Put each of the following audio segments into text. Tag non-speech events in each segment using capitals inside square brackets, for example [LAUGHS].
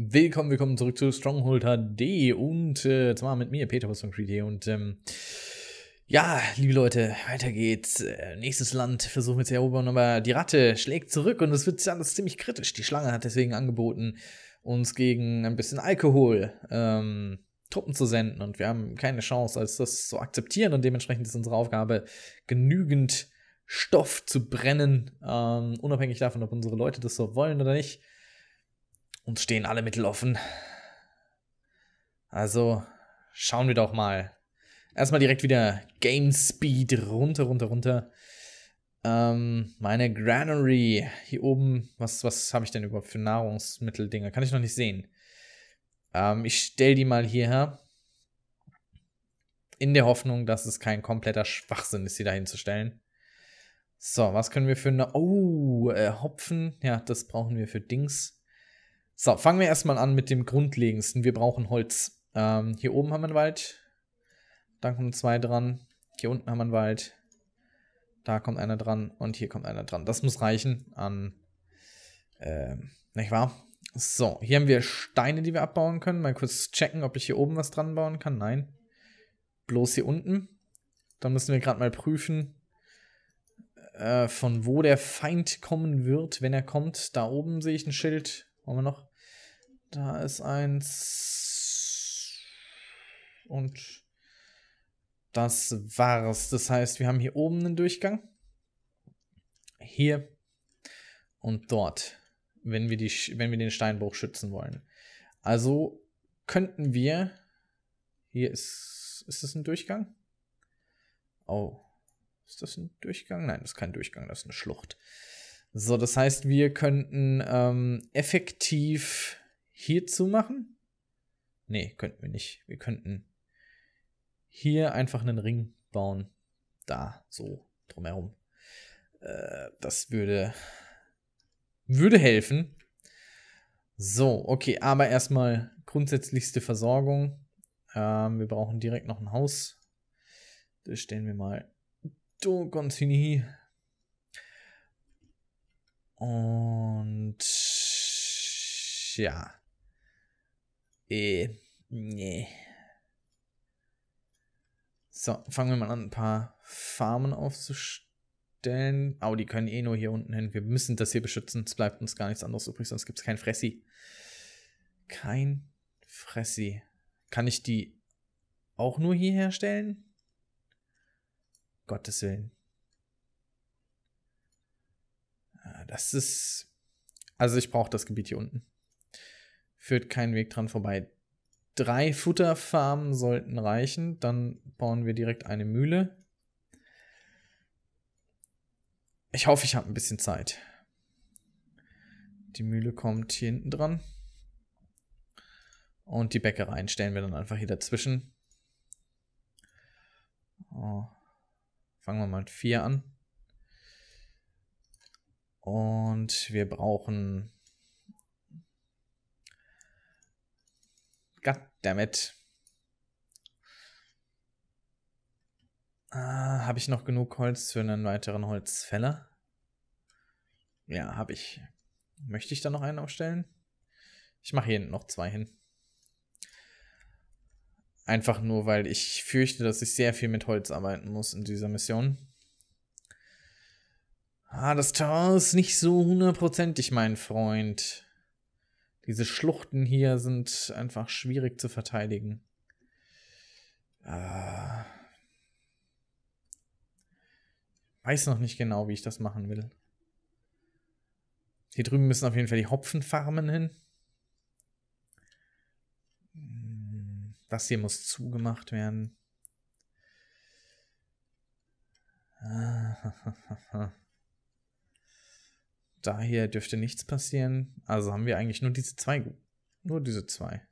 Willkommen, willkommen zurück zu Stronghold HD und äh, zwar mit mir, Peter was von Creed hier. Und ähm, ja, liebe Leute, weiter geht's. Äh, nächstes Land versuchen wir zu erobern, aber die Ratte schlägt zurück und es wird alles ziemlich kritisch. Die Schlange hat deswegen angeboten, uns gegen ein bisschen Alkohol ähm, Truppen zu senden und wir haben keine Chance, als das zu akzeptieren und dementsprechend ist unsere Aufgabe, genügend Stoff zu brennen, ähm, unabhängig davon, ob unsere Leute das so wollen oder nicht. Uns stehen alle Mittel offen. Also schauen wir doch mal. Erstmal direkt wieder Game Speed runter, runter, runter. Ähm, meine Granary. Hier oben, was, was habe ich denn überhaupt für Nahrungsmitteldinge? Kann ich noch nicht sehen. Ähm, ich stelle die mal hierher. In der Hoffnung, dass es kein kompletter Schwachsinn ist, sie da hinzustellen. So, was können wir für eine. Oh, äh, Hopfen. Ja, das brauchen wir für Dings. So, fangen wir erstmal an mit dem Grundlegendsten. Wir brauchen Holz. Ähm, hier oben haben wir einen Wald. Dann kommen zwei dran. Hier unten haben wir einen Wald. Da kommt einer dran und hier kommt einer dran. Das muss reichen an. Äh, nicht wahr? So, hier haben wir Steine, die wir abbauen können. Mal kurz checken, ob ich hier oben was dran bauen kann. Nein. Bloß hier unten. Dann müssen wir gerade mal prüfen, äh, von wo der Feind kommen wird, wenn er kommt. Da oben sehe ich ein Schild. Wollen wir noch? Da ist eins. Und das war's. Das heißt, wir haben hier oben einen Durchgang. Hier und dort, wenn wir, die, wenn wir den Steinbruch schützen wollen. Also könnten wir. Hier ist. Ist das ein Durchgang? Oh. Ist das ein Durchgang? Nein, das ist kein Durchgang, das ist eine Schlucht. So, das heißt, wir könnten ähm, effektiv hier zumachen? Nee, könnten wir nicht. Wir könnten hier einfach einen Ring bauen. Da, so, drumherum. Äh, das würde, würde helfen. So, okay, aber erstmal grundsätzlichste Versorgung. Ähm, wir brauchen direkt noch ein Haus. Das stellen wir mal do ganz Und ja, äh, øh, nee. So, fangen wir mal an, ein paar Farmen aufzustellen. Aber oh, die können eh nur hier unten hin. Wir müssen das hier beschützen. Es bleibt uns gar nichts anderes übrig, sonst gibt es kein Fressi. Kein Fressi. Kann ich die auch nur hier herstellen? Gottes Willen. Ah, das ist. Also ich brauche das Gebiet hier unten führt kein Weg dran vorbei. Drei Futterfarmen sollten reichen. Dann bauen wir direkt eine Mühle. Ich hoffe, ich habe ein bisschen Zeit. Die Mühle kommt hier hinten dran. Und die Bäckereien stellen wir dann einfach hier dazwischen. Oh. Fangen wir mal mit vier an. Und wir brauchen Goddammit. Ah, habe ich noch genug Holz für einen weiteren Holzfäller? Ja, habe ich. Möchte ich da noch einen aufstellen? Ich mache hier noch zwei hin. Einfach nur, weil ich fürchte, dass ich sehr viel mit Holz arbeiten muss in dieser Mission. Ah, das Tor ist nicht so hundertprozentig, mein Freund diese Schluchten hier sind einfach schwierig zu verteidigen. Äh, weiß noch nicht genau, wie ich das machen will. Hier drüben müssen auf jeden Fall die Hopfenfarmen hin. Das hier muss zugemacht werden. Ah, daher dürfte nichts passieren. Also haben wir eigentlich nur diese zwei, nur diese zwei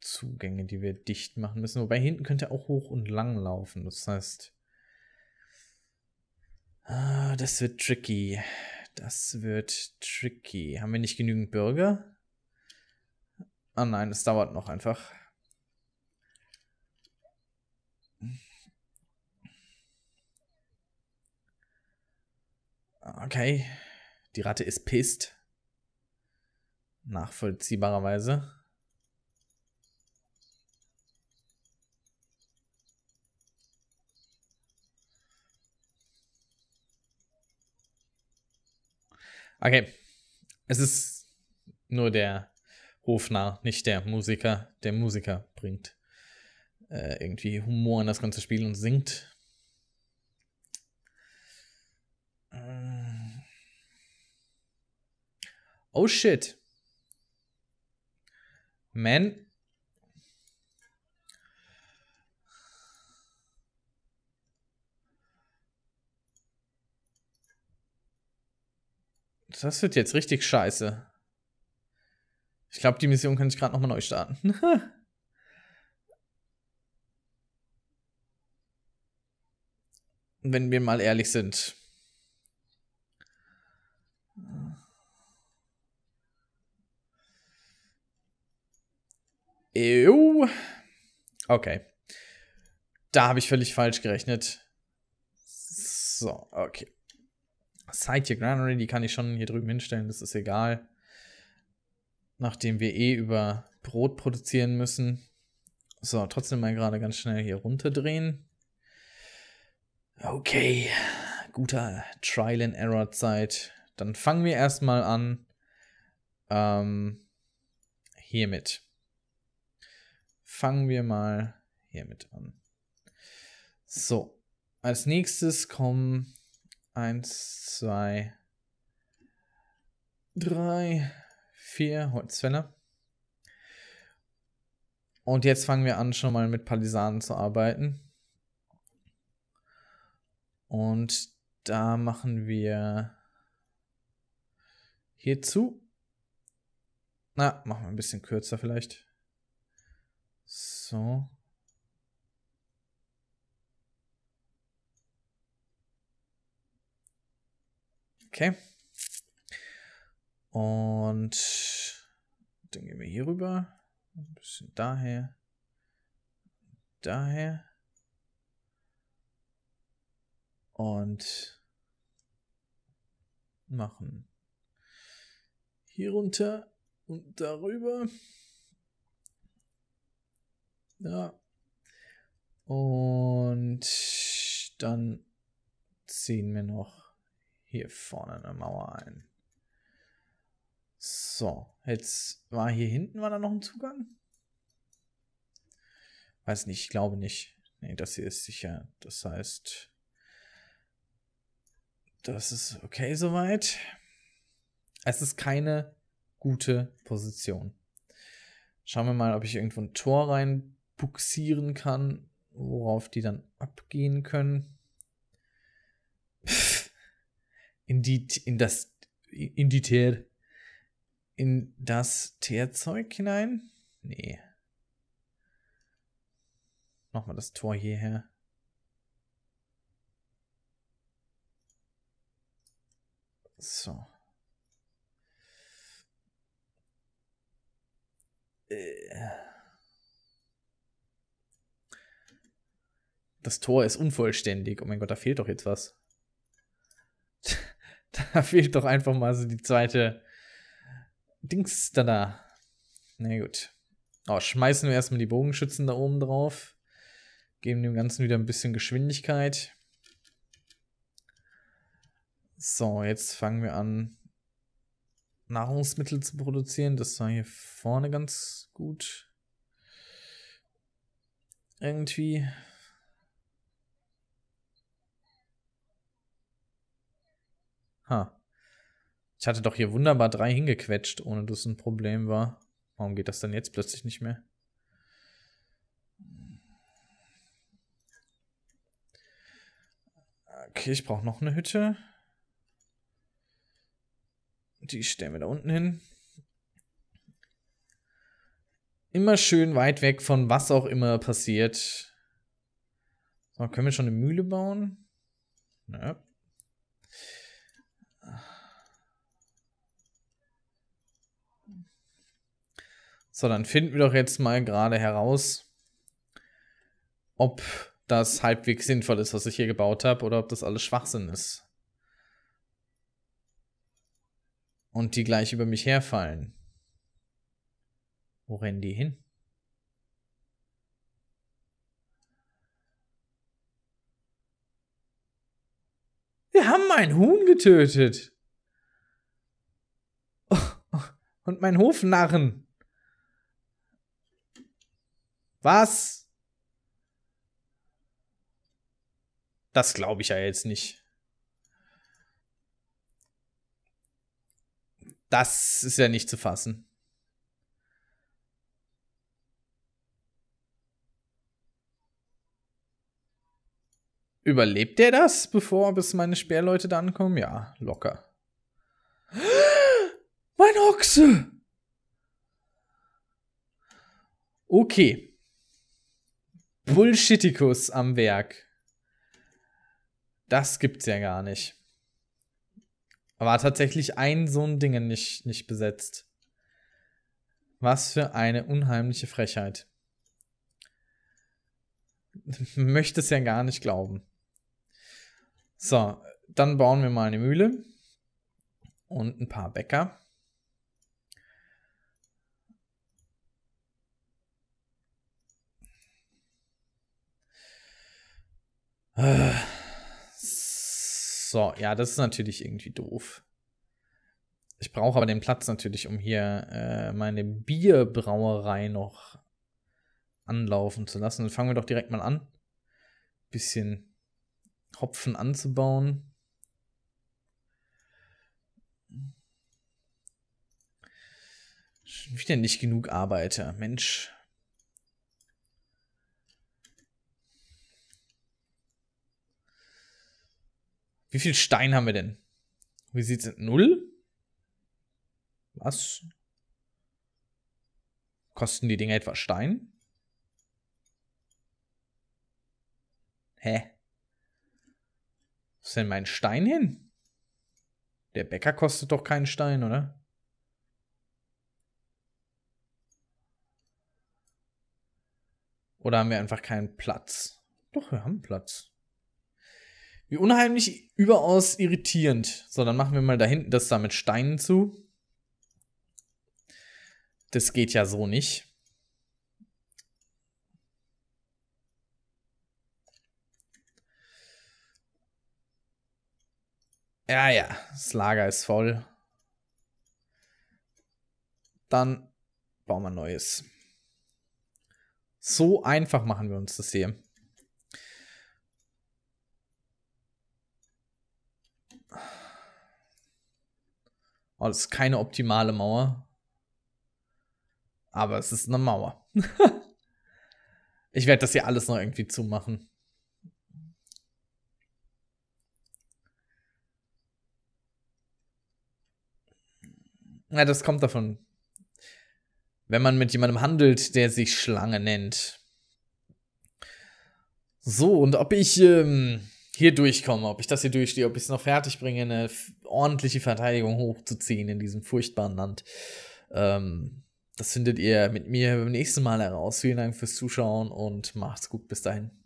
Zugänge, die wir dicht machen müssen. Wobei hinten könnte auch hoch und lang laufen. Das heißt, ah, das wird tricky. Das wird tricky. Haben wir nicht genügend Bürger? Ah nein, es dauert noch einfach. Okay. Die Ratte ist pisst. Nachvollziehbarerweise. Okay. Es ist nur der Hofnarr, nicht der Musiker. Der Musiker bringt äh, irgendwie Humor in das ganze Spiel und singt. Äh. Oh shit. Man. Das wird jetzt richtig scheiße. Ich glaube, die Mission kann ich gerade nochmal neu starten. [LAUGHS] Wenn wir mal ehrlich sind. Ew. Okay. Da habe ich völlig falsch gerechnet. So, okay. Sidekick Granary, die kann ich schon hier drüben hinstellen, das ist egal. Nachdem wir eh über Brot produzieren müssen. So, trotzdem mal gerade ganz schnell hier runterdrehen. Okay, guter Trial and Error Zeit. Dann fangen wir erstmal an ähm, hiermit fangen wir mal hiermit an. So, als nächstes kommen 1, 2, 3, 4 Holzfäller. Und jetzt fangen wir an, schon mal mit Palisaden zu arbeiten. Und da machen wir hierzu. Na, machen wir ein bisschen kürzer vielleicht. So. Okay. Und dann gehen wir hier rüber. Ein bisschen daher. Daher. Und machen. Hier runter und darüber. Ja. Und dann ziehen wir noch hier vorne eine Mauer ein. So, jetzt war hier hinten war da noch ein Zugang? Weiß nicht, ich glaube nicht. Nee, das hier ist sicher. Das heißt, das ist okay soweit. Es ist keine gute Position. Schauen wir mal, ob ich irgendwo ein Tor rein buxieren kann, worauf die dann abgehen können. In die, in das, in die Teer, in das Teerzeug hinein? Nee. Nochmal das Tor hierher. So. Äh. Das Tor ist unvollständig. Oh mein Gott, da fehlt doch jetzt was. [LAUGHS] da fehlt doch einfach mal so die zweite Dings da da. Na gut. Oh, schmeißen wir erstmal die Bogenschützen da oben drauf. Geben dem Ganzen wieder ein bisschen Geschwindigkeit. So, jetzt fangen wir an, Nahrungsmittel zu produzieren. Das war hier vorne ganz gut. Irgendwie. Ha. Ich hatte doch hier wunderbar drei hingequetscht, ohne dass es ein Problem war. Warum geht das dann jetzt plötzlich nicht mehr? Okay, ich brauche noch eine Hütte. Die stellen wir da unten hin. Immer schön weit weg von was auch immer passiert. So, können wir schon eine Mühle bauen? Ja. So, dann finden wir doch jetzt mal gerade heraus, ob das halbwegs sinnvoll ist, was ich hier gebaut habe, oder ob das alles Schwachsinn ist. Und die gleich über mich herfallen. Wo rennen die hin? Wir haben mein Huhn getötet. [LAUGHS] und mein Hofnarren. Was? Das glaube ich ja jetzt nicht. Das ist ja nicht zu fassen. Überlebt der das, bevor bis meine Speerleute da ankommen? Ja, locker. [GASPS] Mein Ochse! Okay. Bullshittikus am Werk. Das gibt's ja gar nicht. War tatsächlich ein so ein Ding nicht, nicht besetzt. Was für eine unheimliche Frechheit. [LAUGHS] Möchte es ja gar nicht glauben. So, dann bauen wir mal eine Mühle und ein paar Bäcker. So, ja, das ist natürlich irgendwie doof. Ich brauche aber den Platz natürlich, um hier äh, meine Bierbrauerei noch anlaufen zu lassen. Dann fangen wir doch direkt mal an. Bisschen Hopfen anzubauen. Schon wieder nicht genug Arbeiter. Mensch. Wie viel Stein haben wir denn? Wie sieht's denn? Null? Was? Kosten die Dinger etwa Stein? Hä? Wo ist denn mein Stein hin? Der Bäcker kostet doch keinen Stein, oder? Oder haben wir einfach keinen Platz? Doch, wir haben Platz. Wie unheimlich überaus irritierend. So, dann machen wir mal da hinten das da mit Steinen zu. Das geht ja so nicht. Ja, ja, das Lager ist voll. Dann bauen wir ein neues. So einfach machen wir uns das hier. Oh, das ist keine optimale Mauer. Aber es ist eine Mauer. [LAUGHS] ich werde das hier alles noch irgendwie zumachen. Ja, das kommt davon. Wenn man mit jemandem handelt, der sich Schlange nennt. So, und ob ich ähm, hier durchkomme, ob ich das hier durchstehe, ob ich es noch fertig bringe, eine ordentliche Verteidigung hochzuziehen in diesem furchtbaren Land. Ähm, das findet ihr mit mir beim nächsten Mal heraus. Vielen Dank fürs Zuschauen und macht's gut. Bis dahin.